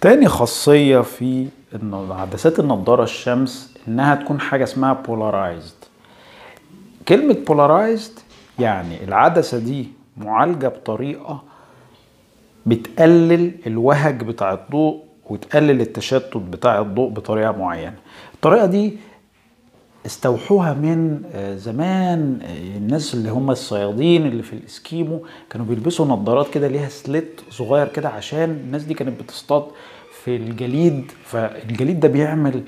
تاني خاصية في عدسات النضارة الشمس انها تكون حاجة اسمها بولارايزد كلمة بولارايزد يعني العدسة دي معالجة بطريقة بتقلل الوهج بتاع الضوء وتقلل التشتت بتاع الضوء بطريقة معينة الطريقة دي استوحوها من آه، زمان آه، الناس اللي هم الصيادين اللي في الاسكيمو كانوا بيلبسوا نظارات كده ليها سلت صغير كده عشان الناس دي كانت بتصطاد في الجليد فالجليد ده بيعمل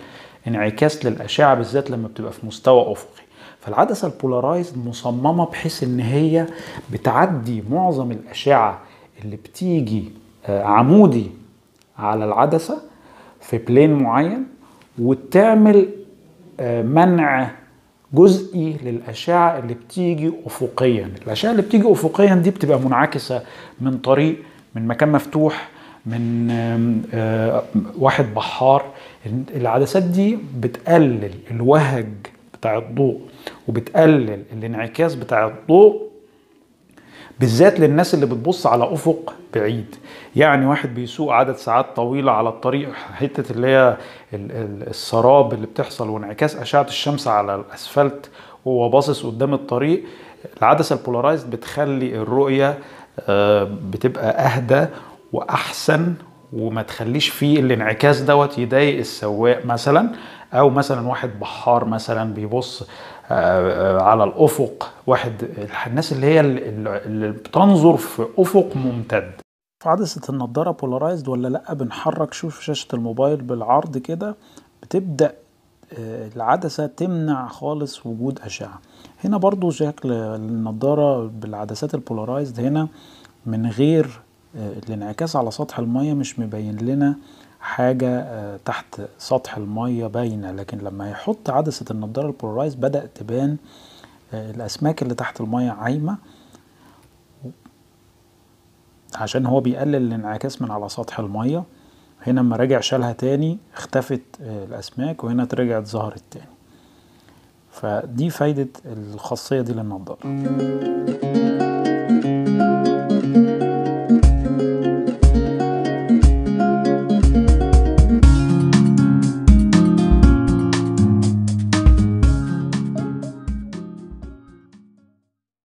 انعكاس للاشعه بالذات لما بتبقى في مستوى افقي فالعدسه البولارايزد مصممه بحيث ان هي بتعدي معظم الاشعه اللي بتيجي آه، عمودي على العدسه في بلين معين وتعمل منع جزئي للأشعة اللي بتيجي أفقيا الأشعة اللي بتيجي أفقيا دي بتبقى منعكسة من طريق من مكان مفتوح من آه، واحد بحار العدسات دي بتقلل الوهج بتاع الضوء وبتقلل الانعكاس بتاع الضوء بالذات للناس اللي بتبص على افق بعيد يعني واحد بيسوق عدد ساعات طويله على الطريق حته اللي هي السراب اللي بتحصل وانعكاس اشعه الشمس على الاسفلت وهو باصص قدام الطريق العدسه البولارايزد بتخلي الرؤيه آه، بتبقى اهدى واحسن وما تخليش فيه الانعكاس دوت يضايق السواق مثلا او مثلا واحد بحار مثلا بيبص آه، آه، على الافق واحد الناس اللي هي اللي بتنظر في افق ممتد في عدسة النضارة بولارايزد ولا لأ بنحرك شوف شاشة الموبايل بالعرض كده بتبدأ آه، العدسة تمنع خالص وجود أشعة هنا برضو شكل النضارة بالعدسات البولارايزد هنا من غير آه، الانعكاس على سطح المية مش مبين لنا حاجة آه، تحت سطح المية باينة لكن لما يحط عدسة النضارة البولارايز بدأ تبان الأسماك اللي تحت المية عايمة عشان هو بيقلل الانعكاس من على سطح المية هنا لما رجع شالها تاني اختفت الأسماك وهنا رجعت ظهرت تاني فدي فايدة الخاصية دي للنظاره